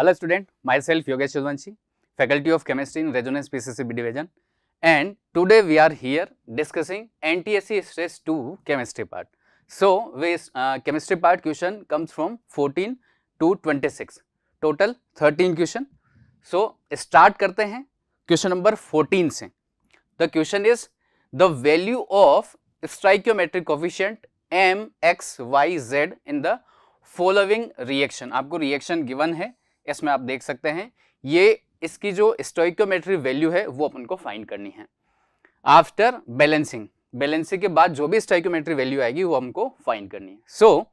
Hello student myself Yogesh Chaudhvanshi faculty of chemistry in Resonance PCC division and today we are here discussing N T NTSC stress to chemistry part so way chemistry part question comes from 14 to 26 total 13 question so start करते हैं question number fourteen से the question is the value of stoichiometric coefficient M X Y Z in the following reaction आपको reaction given है इसमें आप देख सकते हैं ये इसकी जो स्टोइकोमेट्री वैल्यू है वो अपन को फाइंड करनी है आफ्टर बैलेंसिंग बैलेंसिंग के बाद जो भी स्टोइकोमेट्री वैल्यू आएगी वो हमको फाइन करनी है सो so,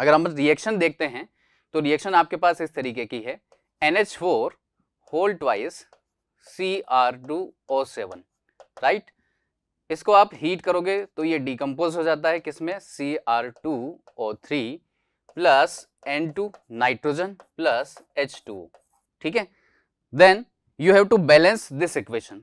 अगर हम रिएक्शन देखते हैं तो रिएक्शन आपके पास इस तरीके की है N H four whole twice C R two O seven right इसको आप हीट करोगे तो ये डिकम्पोज हो जाता है किसमें C R two O three plus N two nitrogen plus H two ठीक है then you have to balance this equation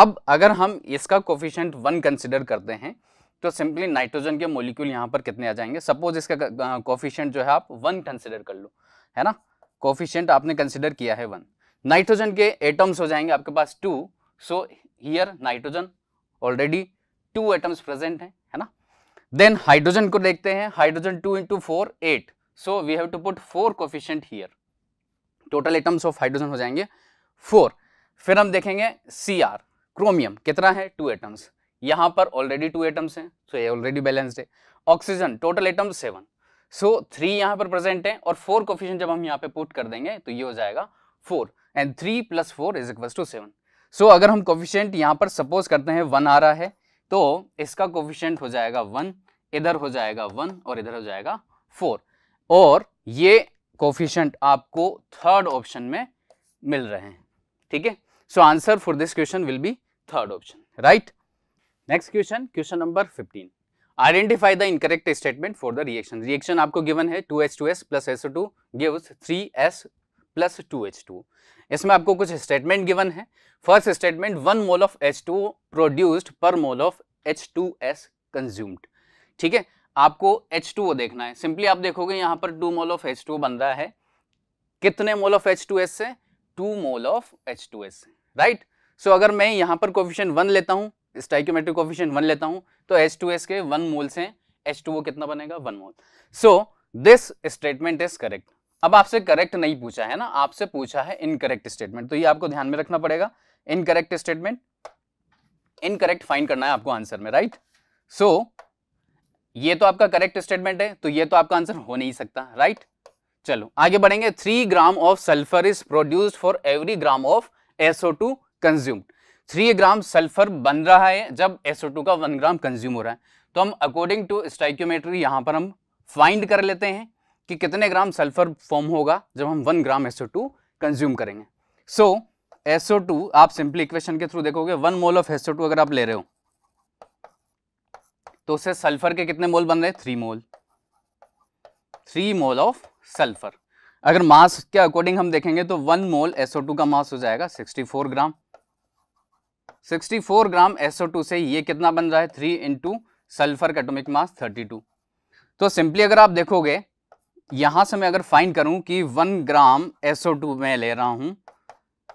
अब अगर हम इसका कोफिशियंट वन कंसिडर करते हैं तो सिंपली नाइट्रोजन के मोलिक्यूल यहां पर कितने आ जाएंगे सपोज इसका कोफिशियंट जो है आप वन कंसिडर कर लो है ना कोफिशियंट आपने कंसिडर किया है वन नाइट्रोजन के एटम्स हो जाएंगे आपके पास two so here nitrogen already two atoms present हैं देन हाइड्रोजन को देखते हैं hydrogen two into four eight so we have to put four coefficient here total atoms of hydrogen हो जाएंगे फोर फिर हम देखेंगे सी आर क्रोमियम कितना है टू एटम्स यहां पर ऑलरेडी टू एटम्स हैं सो ये ऑलरेडी बैलेंस्ड है oxygen total atoms seven so three यहां पर प्रेजेंट है और फोर कोफिशियंट जब हम यहाँ पे पुट कर देंगे तो ये हो जाएगा four and three plus four is equal to seven so अगर हम कोफिशियंट यहाँ पर सपोज करते हैं वन आ रहा है तो इसका कोफिशियंट हो जाएगा वन इधर हो जाएगा वन और इधर हो जाएगा फोर और ये कोफिशेंट आपको थर्ड ऑप्शन में मिल रहे हैं ठीक है so answer for this question will be third option right next question question number fifteen identify the incorrect statement for the reaction reaction आपको गिवन है two S two S plus S two give three S plus two H two इसमें आपको कुछ statement given है first statement one mole of H two produced per mole of H two S consumed ठीक है आपको H two देखना है simply आप देखोगे यहां पर two mole of H two बन रहा है कितने mole of H two S से two mole of H two S से राइट सो अगर मैं यहां पर कोफिशन वन लेता हूं स्टाइक्योमेट्रिक कोफिशन वन लेता हूं तो एच टू एस के वन मोल से एच टू वो कितना बनेगा one mole so this statement is correct अब आपसे करेक्ट नहीं पूछा है ना आपसे पूछा है इनकरेक्ट स्टेटमेंट तो ये आपको ध्यान में रखना पड़ेगा इनकरेक्ट स्टेटमेंट इनकरेक्ट फाइंड करना है आपको आंसर में राइट सो so, ये तो आपका करेक्ट स्टेटमेंट है तो ये तो आपका आंसर हो नहीं सकता राइट चलो आगे बढ़ेंगे three gram of sulphur is produced for every gram of SO two consume three gram sulphur बन रहा है जब एसओ टू का वन ग्राम कंज्यूम हो रहा है तो हम अकॉर्डिंग टू स्टाइक्योमेट्री यहां पर हम फाइंड कर लेते हैं कि कितने ग्राम सल्फर फॉर्म होगा जब हम one gram SO two consume करेंगे सो एसओ टू आप सिंपली इक्वेशन के थ्रू देखोगे one mole of SO two अगर आप ले रहे हो तो उससे सल्फर के कितने मोल बन रहे three mole three mole of sulphur अगर मास के अकॉर्डिंग हम देखेंगे तो वन मोल एसओ टू का मास हो जाएगा sixty four gram sixty four gram SO two से ये कितना बन रहा है थ्री इंटू सल्फर का एटोमिक मास थर्टी टू तो सिंपली अगर आप देखोगे यहां से मैं अगर फाइंड करूं कि वन ग्राम एसओ टू में ले रहा हूं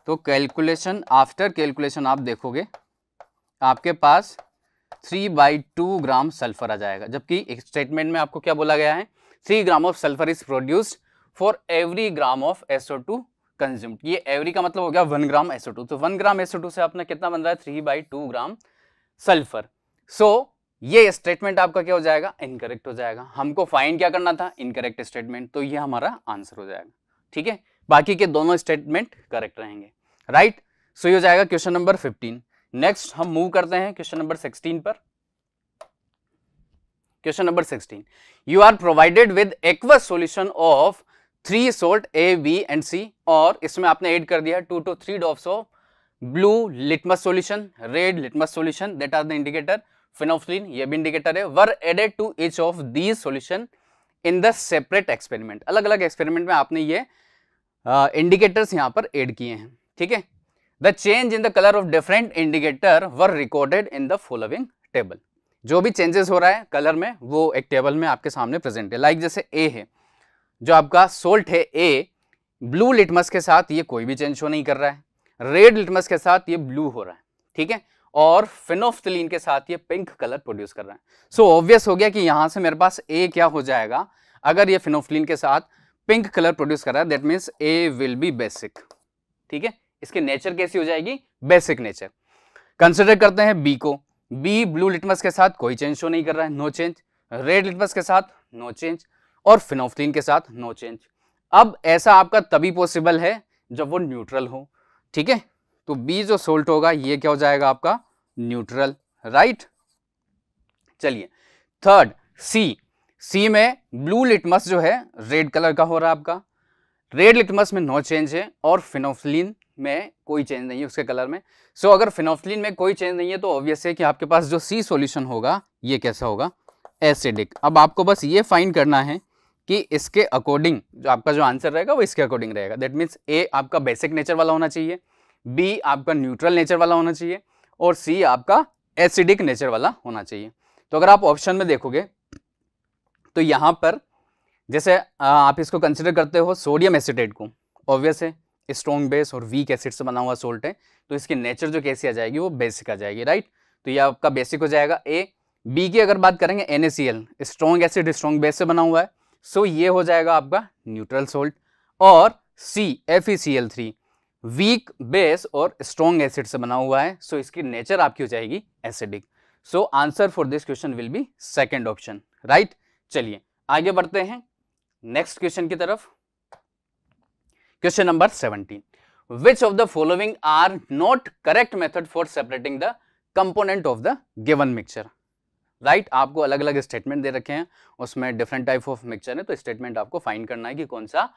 तो कैलकुलेशन आफ्टर कैलकुलेशन आप देखोगे आपके पास three by two gram sulphur आ जाएगा जबकि स्टेटमेंट में आपको क्या बोला गया है three gram of sulphur is produced for every gram of SO two consumed ये एवरी का मतलब हो गया वन ग्राम एसओ टू तो वन ग्राम एसओ टू से आपने कितना बन रहा है three by two gram sulphur so so, ये स्टेटमेंट आपका क्या हो जाएगा इनकरेक्ट हो जाएगा हमको फाइंड क्या करना था इनकरेक्ट स्टेटमेंट तो ये हमारा आंसर हो जाएगा ठीक है बाकी के दोनों स्टेटमेंट करेक्ट रहेंगे राइट सो ये हो जाएगा क्वेश्चन नंबर फिफ्टीन नेक्स्ट हम मूव करते हैं क्वेश्चन नंबर सिक्सटीन पर question number sixteen you are provided with aqueous solution of three salt A B and C और इसमें आपने एड कर दिया two two three drops of blue litmus solution red litmus solution that are the indicator phenolphthalein ये भी indicator है were added to each of the solution in the separate experiment अलग अलग एक्सपेरिमेंट में आपने ये इंडिकेटर्स uh, यहाँ पर एड किए हैं ठीक है the change in the colour of different indicator were recorded in the following table जो भी चेंजेस हो रहा है कलर में वो एक टेबल में आपके सामने प्रेजेंट है लाइक like जैसे ए है जो आपका सोल्ट है ए ब्लू लिटमस के साथ ये कोई भी चेंज शो नहीं कर रहा है रेड लिटमस के साथ ये ब्लू हो रहा है ठीक है और फिनोफ्थलीन के साथ ये पिंक कलर प्रोड्यूस कर रहे हैं सो so, ऑब्वियस हो गया कि यहाँ से मेरे पास ए क्या हो जाएगा अगर ये फिनोफ्थलीन के साथ पिंक कलर प्रोड्यूस कर रहा है that means A will be basic ठीक है इसके नेचर कैसी हो जाएगी बेसिक नेचर कंसिडर करते हैं बी को बी ब्लू लिटमस के साथ कोई चेंज शो नहीं कर रहा है नो चेंज रेड लिटमस के साथ नो चेंज और फिनोफ्थीन के साथ नो चेंज अब ऐसा आपका तभी पॉसिबल है जब वो न्यूट्रल हो ठीक है तो बी जो सोल्ट होगा ये क्या हो जाएगा आपका न्यूट्रल राइट चलिए थर्ड सी सी में ब्लू लिटमस जो है रेड कलर का हो रहा है आपका रेड लिटमस में नो चेंज है और फिनोफलिन में कोई चेंज नहीं है उसके कलर में सो so, अगर फिनोफलिन में कोई चेंज नहीं है तो ऑब्वियस है कि आपके पास जो सी सॉल्यूशन होगा ये कैसा होगा एसिडिक अब आपको बस ये फाइन करना है कि इसके अकॉर्डिंग जो आपका जो आंसर रहेगा वो इसके अकॉर्डिंग रहेगा दैट मीन्स ए आपका बेसिक नेचर वाला होना चाहिए बी आपका न्यूट्रल नेचर वाला होना चाहिए और सी आपका एसिडिक नेचर वाला होना चाहिए तो अगर आप ऑप्शन में देखोगे तो यहाँ पर जैसे आप इसको कंसिडर करते हो सोडियम एसिडेट को ऑब्वियस है स्ट्रॉन्ग बेस और वीक एसिड से बना हुआ सोल्ट है तो इसकी नेचर जो कैसी आ जाएगी वो बेसिक आ जाएगी राइट तो ये आपका बेसिक हो जाएगा ए बी की अगर बात करेंगे an strong acid strong base से बना हुआ है सो ये हो जाएगा आपका न्यूट्रल सोल्ट और C F E C L three weak base और स्ट्रॉन्ग एसिड से बना हुआ है सो so इसकी नेचर आपकी हो जाएगी acidic so answer for this question will be second option right चलिए आगे बढ़ते हैं नेक्स्ट क्वेश्चन की तरफ question number seventeen which of the following are not correct method for separating the component of the given mixture right right? आपको अलग अलग statement दे रखे हैं उसमें डिफरेंट टाइप ऑफ मिक्सचर है तो स्टेटमेंट आपको फाइंड करना है कि कौन सा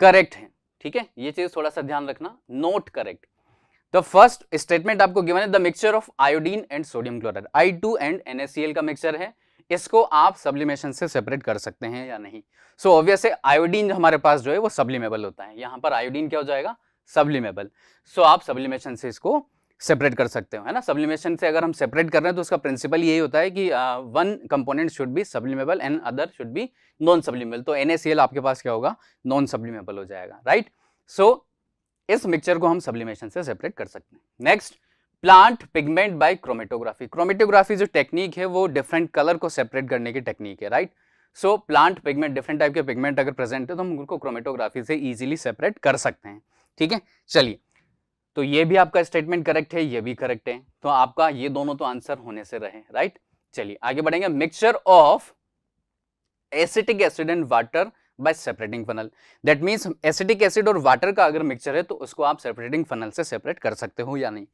करेक्ट है ठीक है ये चीज थोड़ा सा ध्यान रखना not correct the first statement आपको गिवन है the mixture of iodine and sodium chloride I two and L का मिक्सचर है इसको आप सब्लिमेशन से सेपरेट कर सकते हैं या नहीं सो ऑब्वियस है आयोडीन हमारे पास जो है वो सब्लिमेबल होता है यहां पर आयोडीन क्या हो जाएगा सब्लिमेबल सो so, आप सब्लिमेशन से इसको सेपरेट कर सकते हो है ना सब्लिमेशन से अगर हम सेपरेट कर रहे हैं तो उसका प्रिंसिपल यही होता है कि one component should be sublimable and other should be non sublimable तो एन आपके पास क्या होगा नॉन सब्लिमेबल हो जाएगा राइट सो so, इस मिक्सचर को हम सब्लिमेशन से सेपरेट कर सकते हैं next plant pigment by chromatography chromatography जो टेक्निक है वो डिफरेंट कलर को सेपरेट करने की टेक्निक है right so plant pigment different type के पिगमेंट अगर प्रेजेंट है तो हम उनको क्रोमेटोग्राफी से इजीली सेपरेट कर सकते हैं ठीक है चलिए तो ये भी आपका स्टेटमेंट करेक्ट है ये भी करेक्ट है तो आपका ये दोनों तो आंसर होने से रहे राइट चलिए आगे बढ़ेंगे mixture of acetic acid and water by separating funnel that means acetic acid और वाटर का अगर मिक्सचर है तो उसको आप सेपरेटिंग फनल से सेपरेट कर सकते हो या नहीं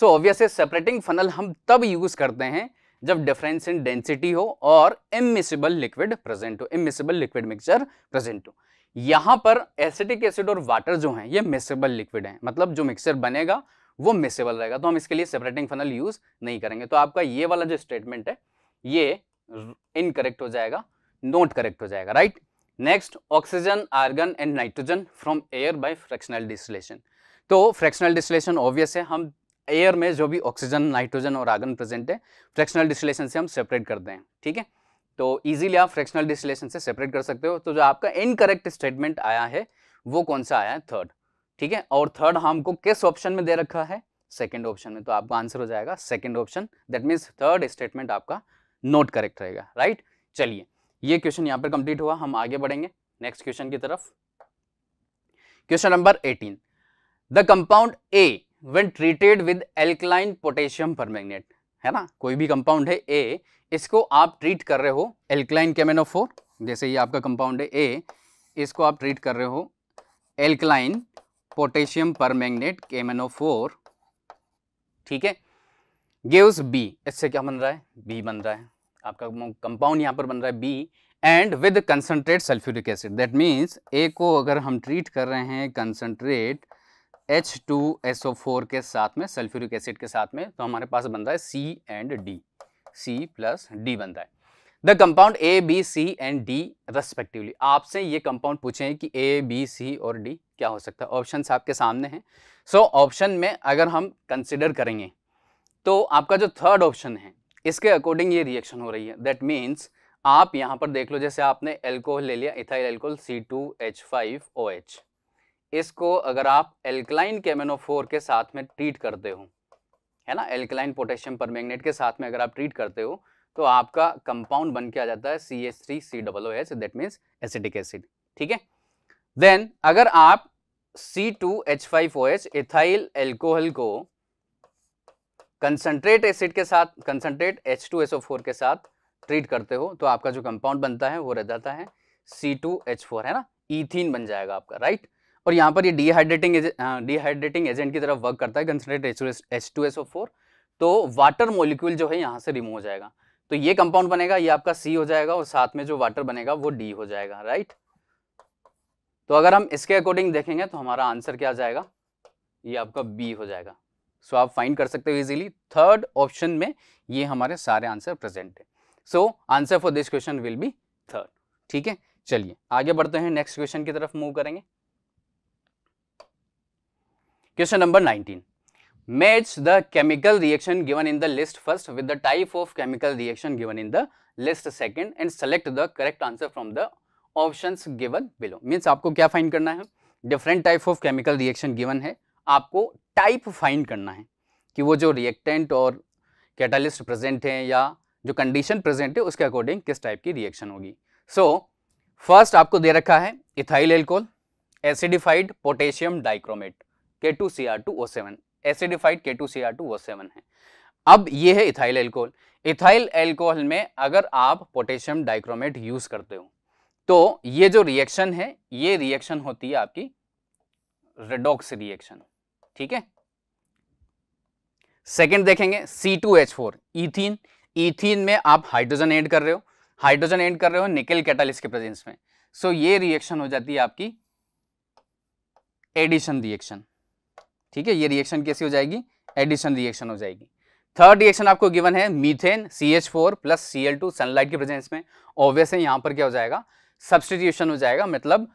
सो ऑब्वियसली सेपरेटिंग फनल हम तब यूज करते हैं जब डिफरेंस इन डेंसिटी हो और इमिसिबल लिक्विड प्रेजेंट हो इमिसिबल लिक्विड मिक्सचर प्रेजेंट हो यहां पर एसिटिक एसिड और वाटर जो है ये मिसेबल लिक्विड है मतलब जो मिक्सचर बनेगा वो मिसेबल रहेगा तो हम इसके लिए सेपरेटिंग फनल यूज नहीं करेंगे तो आपका ये वाला जो स्टेटमेंट है ये इनकरेक्ट हो जाएगा नोट करेक्ट हो जाएगा right next oxygen argon and nitrogen from air by fractional distillation तो फ्रैक्शनल डिस्टिलेशन ऑब्वियस है हम एयर में जो भी ऑक्सीजन नाइट्रोजन और आर्गन प्रेजेंट है फ्रैक्शनल डिस्टिलेशन से हम सेपरेट करते हैं ठीक है तो इजीली आप फ्रैक्शनल डिस्टिलेशन से सेपरेट कर सकते हो तो जो आपका इनकरेक्ट स्टेटमेंट आया है वो कौन सा आया है थर्ड ठीक है और थर्ड हमको किस ऑप्शन में दे रखा है सेकेंड ऑप्शन में तो आपका आंसर हो जाएगा second option that means third statement आपका नोट करेक्ट रहेगा राइट चलिए ये क्वेश्चन यहाँ पर कंप्लीट हुआ हम आगे बढ़ेंगे नेक्स्ट क्वेश्चन की तरफ question number 18 the compound A when treated with alkaline potassium permanganate है ना कोई भी कंपाउंड है ए इसको आप ट्रीट कर रहे हो एल्कलाइन फोर जैसे ये आपका कंपाउंड है ए इसको आप ट्रीट कर रहे हो एल्कलाइन पोटेशियम पर केमेनो फोर ठीक है गेव्स बी इससे क्या बन रहा है बी बन रहा है आपका कंपाउंड यहाँ पर बन रहा है B and with concentrate sulphuric acid that means A को अगर हम ट्रीट कर रहे हैं concentrate H two S O four के साथ में सल्फ्यूरिक एसिड के साथ में तो हमारे पास बन रहा है C and D C plus D बनता है the compound A B C and D respectively आपसे ये कंपाउंड पूछे कि ए बी सी और डी क्या हो सकता है ऑप्शन आपके सामने हैं सो so, ऑप्शन में अगर हम कंसिडर करेंगे तो आपका जो थर्ड ऑप्शन है इसके अकॉर्डिंग ये रिएक्शन हो रही है दैट मीन्स आप यहाँ पर देख लो जैसे आपने एल्कोहल ले लिया ethyl alcohol C two H five O H इसको अगर आप एल्कलाइन केमेनोफोर के साथ में ट्रीट करते हो है ना एल्कलाइन पोटेशियम पर के साथ में अगर आप ट्रीट करते हो तो आपका कंपाउंड बन के आ जाता है C S three C double that means acidic acid ठीक है देन अगर आप C two H five O H ethyl alcohol को कंसनट्रेट एसिड के साथ concentrate H two S O four के साथ ट्रीट करते हो तो आपका जो कंपाउंड बनता है वो रह जाता है सी टू एच फोर है ना ईथीन बन जाएगा आपका राइट right? और यहाँ पर ये डिहाइड्रेटिंग डिहाइड्रेटिंग एजेंट की तरफ वर्क करता है concentrate H two S O four तो वाटर मोलिक्यूल जो है यहाँ से रिमूव हो जाएगा तो ये कंपाउंड बनेगा ये आपका सी हो जाएगा और साथ में जो वाटर बनेगा वो डी हो जाएगा राइट तो अगर हम इसके अकॉर्डिंग देखेंगे तो हमारा आंसर क्या जाएगा ये आपका बी हो जाएगा सो आप फाइंड कर सकते हो इजीली थर्ड ऑप्शन में ये हमारे सारे आंसर प्रेजेंट है so answer for this question will be third ठीक है चलिए आगे बढ़ते हैं नेक्स्ट क्वेश्चन की तरफ मूव करेंगे question number 19 match the chemical reaction given in the list first with the type of chemical reaction given in the list second and select the correct answer from the options given below means आपको क्या find करना है different type of chemical reaction given है आपको type fine करना है कि वो जो रिएक्टेंट और कैटालिस्ट प्रेजेंट है या जो कंडीशन प्रेजेंट है उसके अकॉर्डिंग किस टाइप की रिएक्शन होगी सो so, फर्स्ट आपको दे रखा है ethyl alcohol acidified potassium dichromate K two C R two O seven acidified K two C R two O seven है अब ये है इथाइल एल्कोहल इथाइल एल्कोहल में अगर आप पोटेशियम डाइक्रोमेट यूज करते हो तो ये जो रिएक्शन है ये रिएक्शन होती है आपकी रेडॉक्स रिएक्शन ठीक है सेकंड देखेंगे C2H4 इथीन इथीन में आप हाइड्रोजन ऐड कर रहे हो हाइड्रोजन ऐड कर रहे हो निकल कैटालिस्ट के प्रेजेंस में सो so, ये रिएक्शन हो जाती है आपकी एडिशन रिएक्शन ठीक है ये रिएक्शन कैसी हो जाएगी एडिशन रिएक्शन हो जाएगी थर्ड रिएक्शन आपको गिवन है methane C H four plus C L two sunlight की प्रेजेंस में ऑब्वियस है यहाँ पर क्या हो जाएगा सब्सटीट्यूशन हो जाएगा मतलब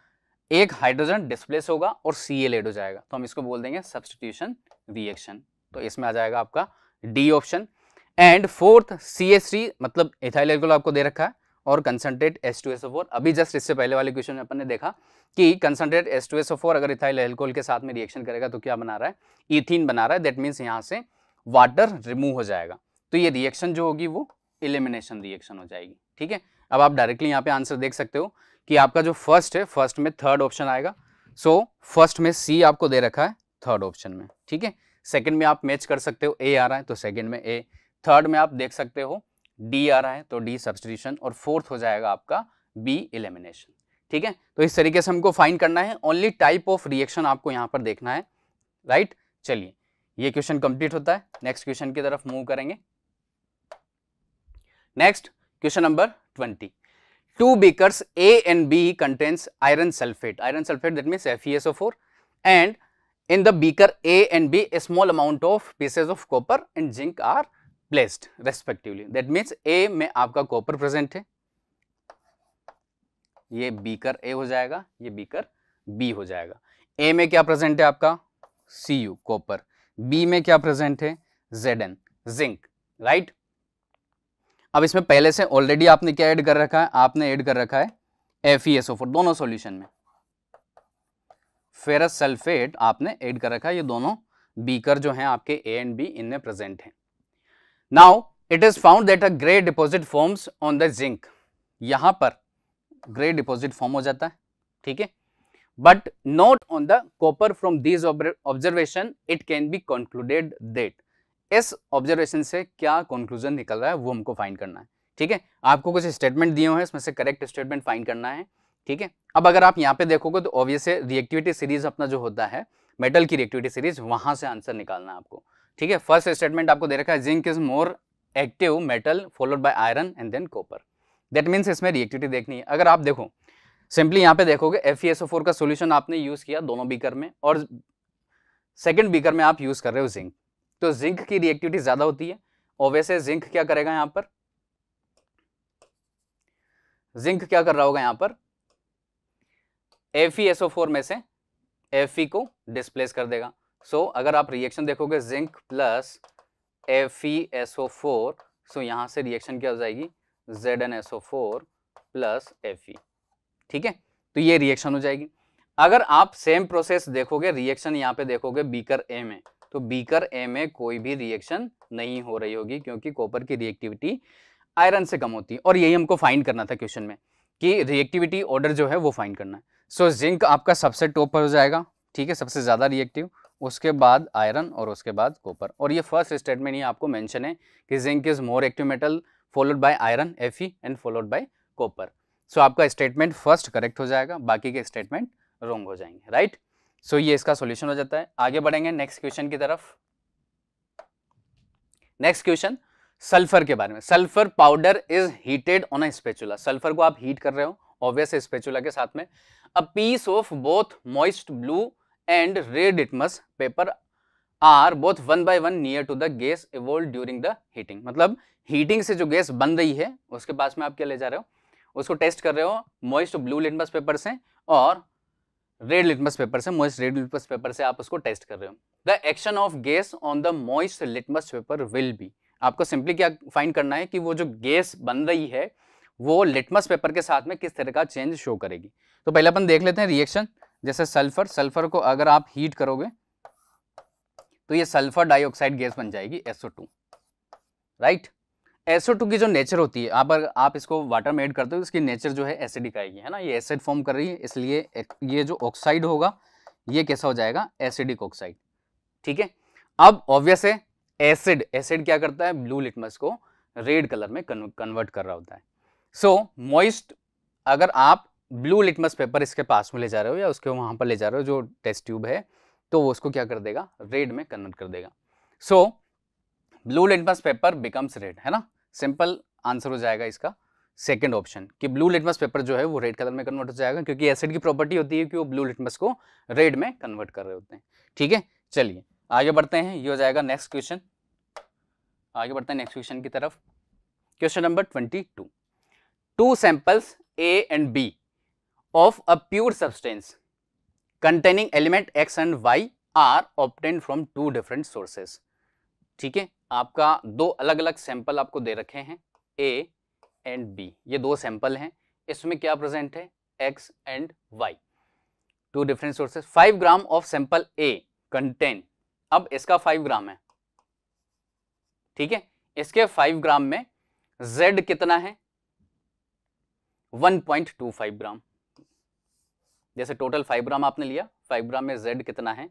एक हाइड्रोजन डिस्प्लेस होगा और सी एल एड हो जाएगा तो हम इसको बोल देंगे सब्सटीट्यूशन रिएक्शन तो इसमें आ जाएगा आपका D option and fourth C H three मतलब इथाइल एल्कोहल आपको दे रखा है और concentrate S two S O four अभी जस्ट इससे पहले वाले क्वेश्चन में अपन ने देखा कि concentrate S two S O four अगर इथाइल एल्कोल के साथ में रिएक्शन करेगा तो क्या बना रहा है इथिन बना रहा है दैट मीन्स यहाँ से वाटर रिमूव हो जाएगा तो ये रिएक्शन जो होगी वो इलिमिनेशन रिएक्शन हो जाएगी ठीक है अब आप डायरेक्टली यहाँ पे आंसर देख सकते हो कि आपका जो फर्स्ट है फर्स्ट में थर्ड ऑप्शन आएगा सो so, फर्स्ट में सी आपको दे रखा है थर्ड ऑप्शन में ठीक है सेकंड में आप मैच कर सकते हो ए आ रहा है तो सेकंड में ए थर्ड में आप देख सकते हो डी आ रहा है तो डी सब्सटीट्यूशन और फोर्थ हो जाएगा आपका बी एलिमिनेशन ठीक है तो इस तरीके से हमको फाइंड करना है ओनली टाइप ऑफ रिएक्शन आपको यहाँ पर देखना है राइट चलिए ये क्वेश्चन कंप्लीट होता है नेक्स्ट क्वेश्चन की तरफ मूव करेंगे next question number twenty two beakers A and B contains iron sulphate iron sulphate that means FeSO4 and in the beaker A and B a small amount of pieces of copper and zinc are placed respectively that means A में आपका copper present है ये beaker A हो जाएगा ये beaker B हो जाएगा ए में क्या प्रेजेंट है आपका सी यू कॉपर बी में क्या प्रेजेंट है जेड एन जिंक राइट अब इसमें पहले से ऑलरेडी आपने क्या ऐड कर रखा है आपने ऐड कर रखा है F E S O four दोनों सोल्यूशन में फेरस सल्फेट आपने ऐड कर रखा है ये दोनों बीकर जो हैं आपके ए एंड बी इनमें प्रेजेंट हैं now it is found that a grey deposit forms on the zinc यहां पर ग्रे डिपॉजिट फॉर्म हो जाता है ठीक है but not on the copper from these observation it can be concluded that इस ऑब्जर्वेशन से क्या कंक्लूजन निकल रहा है वो हमको फाइंड करना है ठीक है आपको कुछ स्टेटमेंट दिए हुए हैं इसमें से करेक्ट स्टेटमेंट फाइन करना है ठीक है अब अगर आप यहाँ पे देखोगे तो ऑब्वियस रिएक्टिविटी सीरीज अपना जो होता है मेटल की रिएक्टिविटी सीरीज वहां से आंसर निकालना है आपको ठीक है फर्स्ट स्टेटमेंट आपको दे रखा है zinc is more active metal followed by iron and then copper that means इसमें रिएक्टिविटी देखनी है अगर आप देखो सिंपली यहाँ पे देखोगे एफ e का सोल्यूशन आपने यूज़ किया दोनों बीकर में और सेकेंड बीकर में आप यूज़ कर रहे हो जिंक तो जिंक की रिएक्टिविटी ज़्यादा होती है वैसे जिंक क्या करेगा यहां पर जिंक क्या कर रहा होगा यहां पर एफ e में से एफ को डिस्प्लेस कर देगा सो so, अगर आप रिएक्शन देखोगे zinc plus F E S O four so यहाँ से रिएक्शन क्या हो जाएगी Z N S O four plus F E ठीक है तो ये रिएक्शन हो जाएगी अगर आप सेम प्रोसेस देखोगे रिएक्शन यहाँ पे देखोगे बीकर ए में तो बीकर ए में कोई भी रिएक्शन नहीं हो रही होगी क्योंकि कॉपर की रिएक्टिविटी आयरन से कम होती है और यही हमको फाइंड करना था क्वेश्चन में कि रिएक्टिविटी ऑर्डर जो है वो फाइंड करना है सो so, जिंक आपका सबसे टॉप पर हो जाएगा ठीक है सबसे ज़्यादा रिएक्टिव उसके बाद आयरन और उसके बाद कॉपर और ये फर्स्ट स्टेटमेंट ये आपको मेंशन है कि zinc is more active metal followed by iron F and followed by copper so आपका स्टेटमेंट फर्स्ट करेक्ट हो जाएगा बाकी के स्टेटमेंट रॉन्ग हो जाएंगे राइट right? सो so, ये इसका सोल्यूशन हो जाता है आगे बढ़ेंगे नेक्स्ट क्वेश्चन की तरफ नेक्स्ट क्वेश्चन सल्फर के बारे में sulphur powder is heated on a spatula sulphur को आप हीट कर रहे हो ऑब्वियस स्पेचुला के साथ में a piece of both moist blue and red litmus paper are both one by one near to the gas evolve during the heating मतलब heating से जो गैस बन रही है उसके पास में आप क्या ले जा रहे हो उसको टेस्ट कर रहे हो मॉइस्ट ब्लू लिटमस पेपर से और रेड लिटमस पेपर से मॉइस्ट रेड लिटमस पेपर से आप उसको टेस्ट कर रहे हो the action of gas on the moist litmus paper will be आपको सिंपली क्या फाइंड करना है कि वो जो गैस बन रही है वो लिटमस पेपर के साथ में किस तरह का चेंज शो करेगी तो पहले अपन देख लेते हैं रिएक्शन जैसे सल्फर सल्फर को अगर आप हीट करोगे तो ये सल्फर डाइऑक्साइड गैस बन जाएगी SO2 राइट SO2 की जो नेचर होती है आप आप इसको वाटर में एड करते हो इसकी नेचर जो है एसिडिक आएगी है ना ये एसिड फॉर्म कर रही है इसलिए ये जो ऑक्साइड होगा ये कैसा हो जाएगा एसिडिक ऑक्साइड ठीक है अब ऑब्वियस है एसिड एसिड क्या करता है ब्लू लिटमस को रेड कलर में कन्वर्ट कर रहा होता है सो so, मॉइस्ट अगर आप ब्लू लिटमस पेपर इसके पास में ले जा रहे हो या उसके वहाँ पर ले जा रहे हो जो टेस्ट ट्यूब है तो वो उसको क्या कर देगा रेड में कन्वर्ट कर देगा so blue litmus paper becomes red है ना सिंपल आंसर हो जाएगा इसका सेकेंड ऑप्शन कि ब्लू लिटमस पेपर जो है वो रेड कलर में कन्वर्ट हो जाएगा क्योंकि एसिड की प्रॉपर्टी होती है कि वो ब्लू लिटमस को रेड में कन्वर्ट कर रहे होते हैं ठीक है चलिए आगे बढ़ते हैं ये हो जाएगा नेक्स्ट क्वेश्चन आगे बढ़ते हैं नेक्स्ट क्वेश्चन की तरफ question number twenty two two samples A and B of a pure substance containing element x and y are obtained from two different sources ठीक है आपका दो अलग अलग सैंपल आपको दे रखे हैं ए एंड बी ये दो सैंपल हैं इसमें क्या प्रेजेंट है X and Y two different sources five gram of sample A contain अब इसका फाइव ग्राम है ठीक है इसके फाइव ग्राम में जेड कितना है one point two five gram जैसे टोटल फाइव ग्राम आपने लिया फाइव ग्राम में जेड कितना है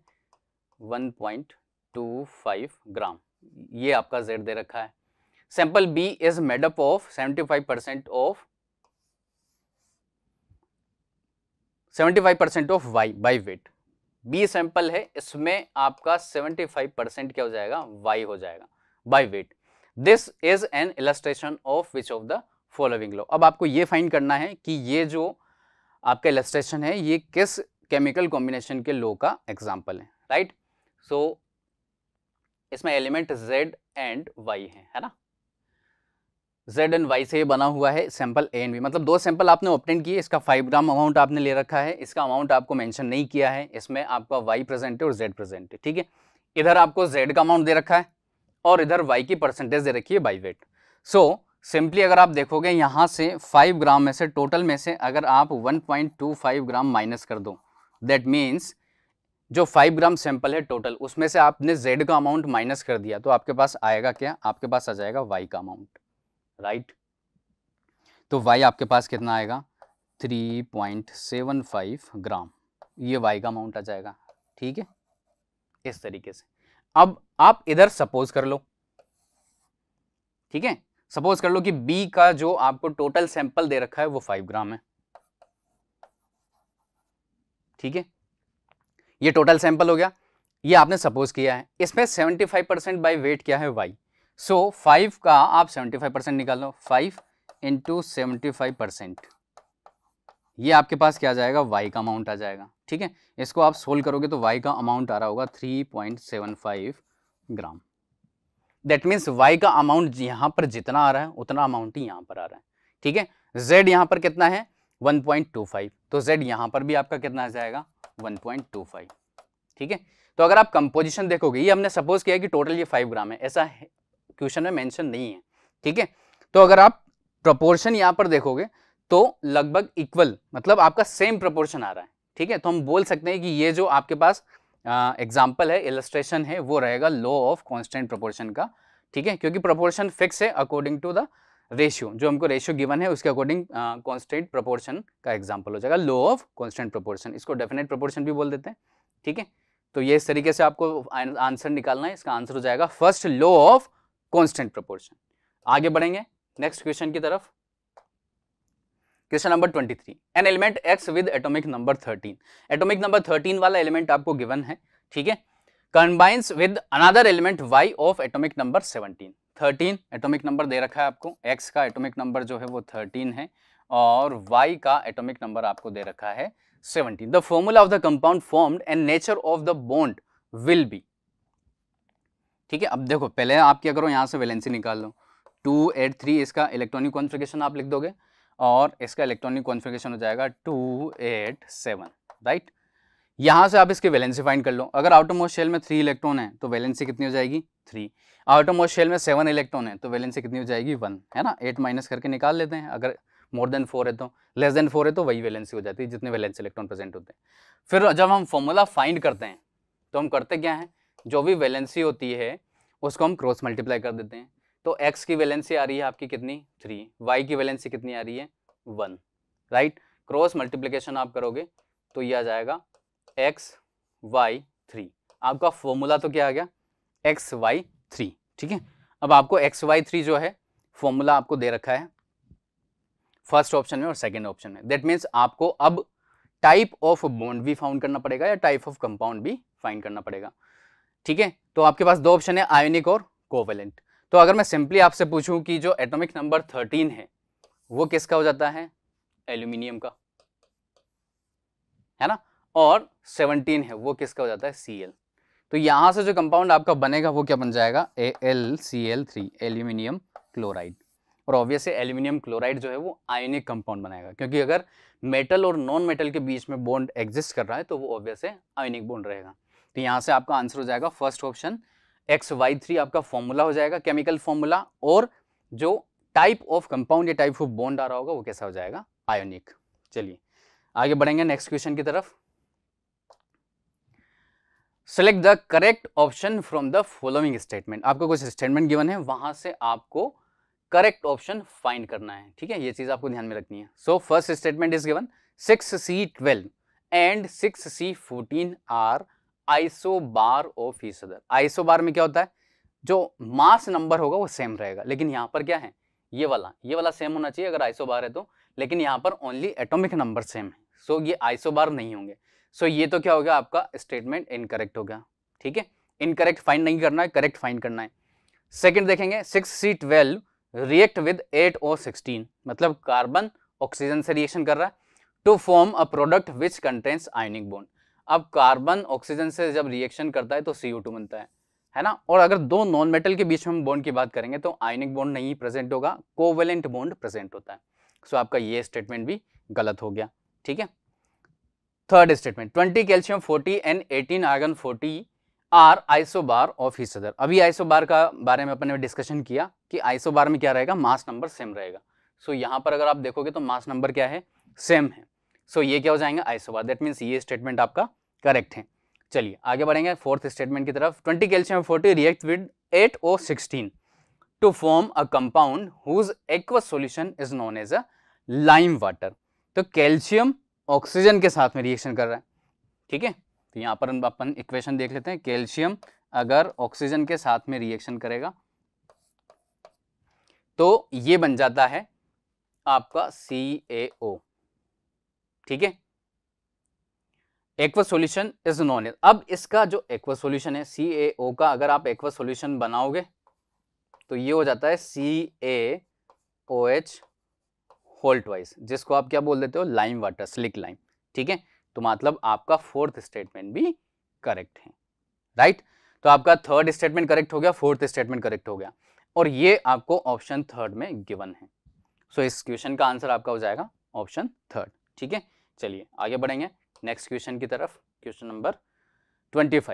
one point two five gram ये आपका जेड दे रखा है sample B is made up of seventy five percent of seventy five percent of Y by weight B sample है इसमें आपका सेवेंटी फाइव परसेंट क्या हो जाएगा वाई हो जाएगा by weight this is an illustration of which of the following law अब आपको ये फाइंड करना है कि ये जो आपका इलेस्ट्रेशन है ये किस केमिकल कॉम्बिनेशन के लो का एग्जाम्पल है राइट सो so, इसमें एलिमेंट जेड एंड वाई है है ना जेड एंड वाई से ये बना हुआ है सैंपल ए एंड बी मतलब दो सैंपल आपने ऑप्टेंट किए इसका फाइव ग्राम अमाउंट आपने ले रखा है इसका अमाउंट आपको मेंशन नहीं किया है इसमें आपका वाई प्रेजेंट है और जेड प्रेजेंट है ठीक है इधर आपको जेड का अमाउंट दे रखा है और इधर वाई की परसेंटेज दे रखी है by weight so so, simply अगर आप देखोगे यहाँ से 5 ग्राम में से टोटल में से अगर आप 1.25 ग्राम माइनस कर दो दैट मीन्स जो 5 ग्राम सैंपल है टोटल उसमें से आपने Z का अमाउंट माइनस कर दिया तो आपके पास आएगा क्या आपके पास आ जाएगा Y का अमाउंट राइट तो Y आपके पास कितना आएगा 3.75 ग्राम ये Y का अमाउंट आ जाएगा ठीक है इस तरीके से अब आप इधर सपोज कर लो ठीक है सपोज कर लो कि बी का जो आपको टोटल सैंपल दे रखा है वो फाइव ग्राम है ठीक है ये टोटल सैंपल हो गया ये आपने सपोज किया है इसमें फाइव परसेंट बाई वेट क्या है वाई सो फाइव का आप सेवेंटी फाइव परसेंट निकाल लो फाइव इंटू सेवेंटी परसेंट ये आपके पास क्या जाएगा वाई का अमाउंट आ जाएगा ठीक है इसको आप सोल्व करोगे तो वाई का अमाउंट आ रहा होगा five gram that means Y का अमाउंट यहाँ पर जितना आ रहा है उतना अमाउंट ही यहाँ पर आ रहा है ठीक है जेड यहाँ पर कितना है 1.25 तो जेड यहाँ पर भी आपका कितना आ जाएगा 1.25 ठीक है तो अगर आप कंपोजिशन देखोगे ये हमने सपोज किया कि टोटल ये 5 ग्राम है ऐसा क्वेश्चन में मेंशन नहीं है ठीक है तो अगर आप प्रपोर्शन यहाँ पर देखोगे तो लगभग इक्वल मतलब आपका सेम प्रपोर्शन आ रहा है ठीक है तो हम बोल सकते हैं कि ये जो आपके पास एग्जाम्पल है इलस्ट्रेशन है वो रहेगा लॉ ऑफ कॉन्स्टेंट प्रोपोर्शन का ठीक है क्योंकि प्रोपोर्शन फिक्स है अकॉर्डिंग टू द रेशियो जो हमको रेशियो गिवन है उसके अकॉर्डिंग कॉन्स्टेंट प्रोपोर्शन का एग्जाम्पल हो जाएगा लॉ ऑफ कॉन्स्टेंट प्रोपोर्शन इसको डेफिनेट प्रोपोर्शन भी बोल देते हैं ठीक है तो ये इस तरीके से आपको आंसर निकालना है इसका आंसर हो जाएगा first law of constant proportion आगे बढ़ेंगे नेक्स्ट क्वेश्चन की तरफ question number 23 an element X with atomic number 13 atomic number 13 वाला एलिमेंट आपको गिवन है ठीक है combines with another element Y of atomic number 17 13 atomic number दे रखा है आपको एक्स का एटॉमिक नंबर जो है वो 13 है और वाई का एटॉमिक नंबर आपको दे रखा है 17 the formula of the compound formed and nature of the bond will be ठीक है अब देखो पहले आप क्या करो यहाँ से वैलेंसी निकाल लो टू एट थ्री इसका इलेक्ट्रॉनिक कॉन्फ्रिकेशन आप लिख दोगे और इसका इलेक्ट्रॉनिक कॉन्फ़िगरेशन हो जाएगा टू एट सेवन राइट यहाँ से आप इसकी वैलेंसी फाइंड कर लो अगर आउटोमोस्ट शेल में थ्री इलेक्ट्रॉन है तो वैलेंसी कितनी हो जाएगी थ्री आउटोमोस्ट शेल में सेवन इलेक्ट्रॉन है तो वैलेंसी कितनी हो जाएगी वन है ना एट माइनस करके निकाल लेते हैं अगर मोर देन फोर है तो लेस देन फोर है तो वही वैलेंसी हो जाती है जितने वैलेंसी इलेक्ट्रॉन प्रेजेंट होते हैं फिर जब हम फॉर्मूला फाइंड करते हैं तो हम करते क्या हैं जो भी वैलेंसी होती है उसको हम क्रॉस मल्टीप्लाई कर देते हैं तो x की वैलेंसी आ रही है आपकी कितनी थ्री y की वैलेंसी कितनी आ रही है वन राइट क्रॉस मल्टीप्लीकेशन आप करोगे तो ये आ जाएगा x y थ्री आपका फॉर्मूला तो क्या आ गया एक्स वाई थ्री ठीक है अब आपको एक्स वाई थ्री जो है फॉर्मूला आपको दे रखा है फर्स्ट ऑप्शन में और सेकेंड ऑप्शन में दैट मीन्स आपको अब टाइप ऑफ बॉन्ड भी फाउंड करना पड़ेगा या टाइप ऑफ कंपाउंड भी फाइंड करना पड़ेगा ठीक है तो आपके पास दो ऑप्शन है आयोनिक और कोवेलेंट तो अगर मैं सिंपली आपसे पूछूं कि जो एटॉमिक नंबर थर्टीन है वो किसका हो जाता है एल्यूमिनियम का है ना और सेवनटीन है वो किसका हो जाता है सी एल तो यहाँ से जो कंपाउंड आपका बनेगा वो क्या बन जाएगा A L C L three aluminium chloride और ऑब्वियसली एल्यूमिनियम क्लोराइड जो है वो आयनिक कंपाउंड बनाएगा क्योंकि अगर मेटल और नॉन मेटल के बीच में बॉन्ड एग्जिस्ट कर रहा है तो वो ऑब्वियसली आयनिक बॉन्ड रहेगा तो यहाँ से आपका आंसर हो जाएगा first option X Y three आपका फॉर्मूला हो जाएगा केमिकल फॉर्मूला और जो टाइप ऑफ कंपाउंड या टाइप ऑफ बॉन्ड आ रहा होगा वो कैसा हो जाएगा आयोनिक चलिए आगे बढ़ेंगे नेक्स्ट क्वेश्चन की तरफ select the correct option from the following statement आपको कुछ स्टेटमेंट गिवन है वहां से आपको करेक्ट ऑप्शन फाइंड करना है ठीक है ये चीज आपको ध्यान में रखनी है so first statement is given six C twelve and six C fourteen are isobar of each other isobar में क्या होता है जो मास नंबर होगा वो सेम रहेगा लेकिन यहाँ पर क्या है ये वाला ये वाला सेम होना चाहिए अगर आइसोबार है तो लेकिन यहाँ पर ओनली एटोमिक नंबर सेम है सो so, ये आइसोबार नहीं होंगे सो ये तो क्या हो गया आपका स्टेटमेंट इनकरेक्ट हो गया ठीक है इनकरेक्ट फाइन नहीं करना है करेक्ट फाइन करना है सेकेंड देखेंगे six C twelve react with eight O sixteen मतलब कार्बन ऑक्सीजन से रिएक्शन कर रहा है to form a product which contains ionic bond अब कार्बन ऑक्सीजन से जब रिएक्शन करता है तो सी बनता है है ना और अगर दो नॉन मेटल के बीच में बॉन्ड की बात करेंगे तो आयनिक बॉन्ड नहीं प्रेजेंट होगा कोवेलेंट बॉन्ड प्रेजेंट होता है सो आपका ये स्टेटमेंट भी गलत हो गया ठीक है third statement twenty calcium forty and eighteen argon forty are isobar of each other अभी आइसोबार का बारे में अपने डिस्कशन किया कि आइसोबार में क्या रहेगा मास नंबर सेम रहेगा सो so, यहाँ पर अगर आप देखोगे तो मास नंबर क्या है सेम है सो ये क्या हो जाएंगे आइसोबार दैट मीन्स ये स्टेटमेंट आपका करेक्ट है चलिए आगे बढ़ेंगे फोर्थ स्टेटमेंट की तरफ twenty calcium forty react with eight O sixteen to form a compound whose aqueous solution is known as a lime water तो कैल्शियम ऑक्सीजन के साथ में रिएक्शन कर रहा है ठीक है तो यहाँ पर अपन इक्वेशन देख लेते हैं कैल्शियम अगर ऑक्सीजन के साथ में रिएक्शन करेगा तो ये बन जाता है आपका सी ए ओ ठीक है aqua solution is known as अब इसका जो एक्वा सॉल्यूशन है सी ए ओ का अगर आप एक्वा सॉल्यूशन बनाओगे तो ये हो जाता है C A O H whole twice जिसको आप क्या बोल देते हो लाइम वाटर स्लिक लाइम ठीक है तो मतलब आपका फोर्थ स्टेटमेंट भी करेक्ट है राइट right? तो आपका थर्ड स्टेटमेंट करेक्ट हो गया फोर्थ स्टेटमेंट करेक्ट हो गया और ये आपको ऑप्शन थर्ड में गिवन है सो so, इस क्वेश्चन का आंसर आपका हो जाएगा ऑप्शन थर्ड ठीक है चलिए आगे बढ़ेंगे नेक्स्ट क्वेश्चन की तरफ question number 25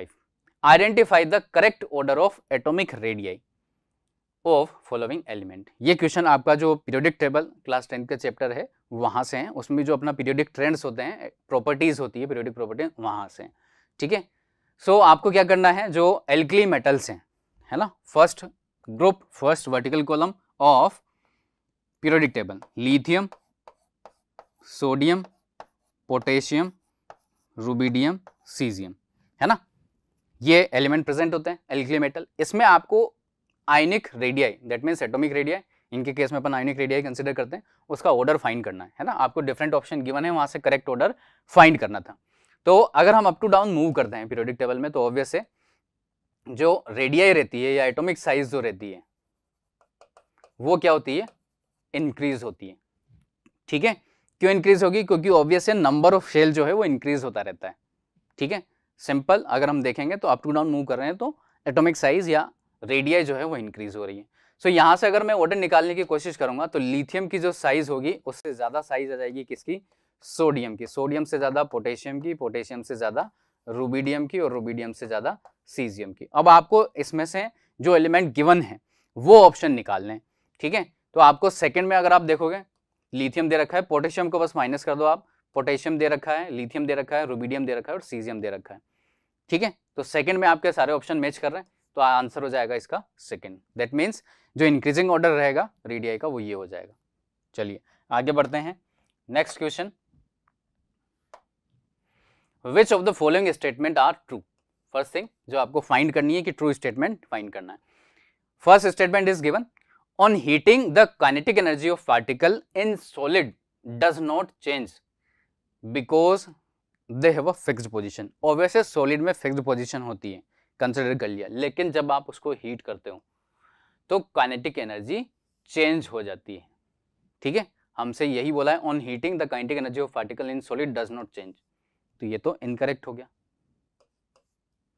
identify the correct order of atomic radii of following element ये क्वेश्चन आपका जो पीरियोडिक टेबल क्लास टेंथ का चैप्टर है वहां से है उसमें जो अपना पीरियोडिक ट्रेंड्स होते हैं प्रॉपर्टीज होती है पीरियोडिक प्रॉपर्टी वहां से ठीक है सो आपको क्या करना है जो एल्कली मेटल्स हैं है ना first group first vertical column of periodic table lithium sodium potassium rubidium caesium है ना ये एलिमेंट प्रेजेंट होते हैं एल्कली मेटल इसमें आपको ionic radii that means atomic radii इनके केस में अपन आयनिक रेडियाई कंसिडर करते हैं उसका ऑर्डर फाइंड करना है है ना आपको डिफरेंट ऑप्शन गिवन है वहाँ से करेक्ट ऑर्डर फाइंड करना था तो अगर हम अप टू डाउन मूव करते हैं पीरियोडिक टेबल में तो ऑब्वियस है जो रेडियाई रहती है या एटोमिक साइज जो रहती है वो क्या होती है इंक्रीज होती है ठीक है क्यों इंक्रीज होगी क्योंकि ऑब्वियस है नंबर ऑफ शेल जो है वो इंक्रीज होता रहता है ठीक है सिंपल अगर हम देखेंगे तो अप टू डाउन मूव कर रहे हैं तो एटोमिक साइज या रेडियाई जो है वो इंक्रीज हो रही है सो so, यहाँ से अगर मैं ऑर्डर निकालने की कोशिश करूंगा तो लिथियम की जो साइज होगी उससे ज़्यादा साइज आ जाएगी किसकी सोडियम की सोडियम से ज़्यादा पोटेशियम की पोटेशियम से ज़्यादा रूबीडियम की और रूबीडियम से ज़्यादा सीजियम की अब आपको इसमें से जो एलिमेंट गिवन है वो ऑप्शन निकालने ठीक है तो आपको सेकेंड में अगर आप देखोगे लिथियम दे रखा है पोटेशियम को बस माइनस कर दो आप पोटेशियम दे रखा है लिथियम दे रखा है रूबीडियम दे रखा है और सीजियम दे रखा है ठीक है तो सेकंड में आपके सारे ऑप्शन मैच कर रहे हैं तो आंसर हो जाएगा इसका सेकंड दैट मींस जो इंक्रीजिंग ऑर्डर रहेगा रेडियाई का वो ये हो जाएगा चलिए आगे बढ़ते हैं next question which of the following statement are true first thing जो आपको फाइंड करनी है कि ट्रू स्टेटमेंट फाइंड करना है first statement is given on heating the kinetic energy of particle in solid does not change because they have a fixed position obviously solid में fixed position होती है कंसिडर कर लिया लेकिन जब आप उसको हीट करते हो तो काइनेटिक एनर्जी चेंज हो जाती है ठीक है हमसे यही बोला है on heating the kinetic energy of particle in solid does not change तो ये तो इनकरेक्ट हो गया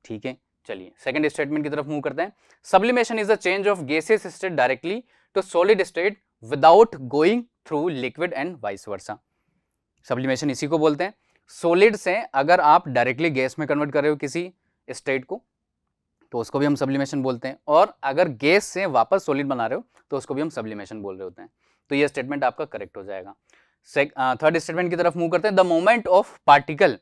ठीक है चलिए सेकंड स्टेटमेंट की तरफ मूव करते हैं sublimation is a change of gases state directly to solid state without going through liquid and vice versa sublimation इसी को बोलते हैं सॉलिड से अगर आप डायरेक्टली गैस में कन्वर्ट कर रहे हो किसी स्टेट को तो उसको भी हम सब्लिमेशन बोलते हैं और अगर गैस से वापस सॉलिड बना रहे हो तो उसको भी हम सब्लिमेशन बोल रहे होते हैं तो ये स्टेटमेंट आपका करेक्ट हो जाएगा थर्ड स्टेटमेंट की तरफ मूव करते हैं the moment of particle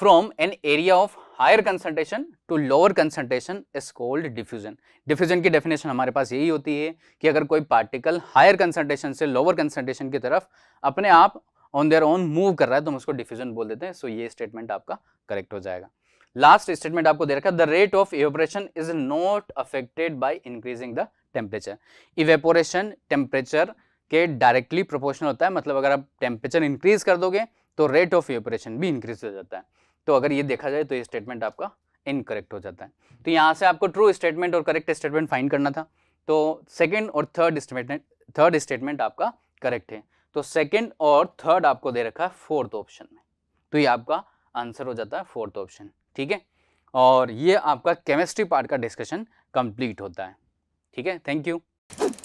from an area of higher concentration to lower concentration is called diffusion diffusion की डेफिनेशन हमारे पास यही होती है कि अगर कोई पार्टिकल हायर कंसंट्रेशन से लोअर कंसंट्रेशन की तरफ अपने आप ऑन देयर ओन मूव कर रहा है तो हम उसको डिफ्यूजन बोल देते हैं सो ये स्टेटमेंट आपका करेक्ट हो जाएगा लास्ट स्टेटमेंट आपको दे रखा है the rate of evaporation is not affected by increasing the temperature evaporation temperature के डायरेक्टली प्रोपोर्शनल होता है मतलब अगर आप टेम्परेचर इंक्रीज कर दोगे तो रेट ऑफ इवेपोरेशन भी इंक्रीज हो जाता है तो अगर ये देखा जाए तो ये स्टेटमेंट आपका इनकरेक्ट हो जाता है तो यहाँ से आपको ट्रू स्टेटमेंट और करेक्ट स्टेटमेंट फाइन करना था तो सेकेंड और थर्ड स्टेटमेंट थर्ड स्टेटमेंट आपका करेक्ट है तो सेकेंड और थर्ड आपको दे रखा है फोर्थ ऑप्शन में तो ये आपका आंसर हो जाता है फोर्थ ऑप्शन ठीक है और ये आपका केमिस्ट्री पार्ट का डिस्कशन कंप्लीट होता है ठीक है थैंक यू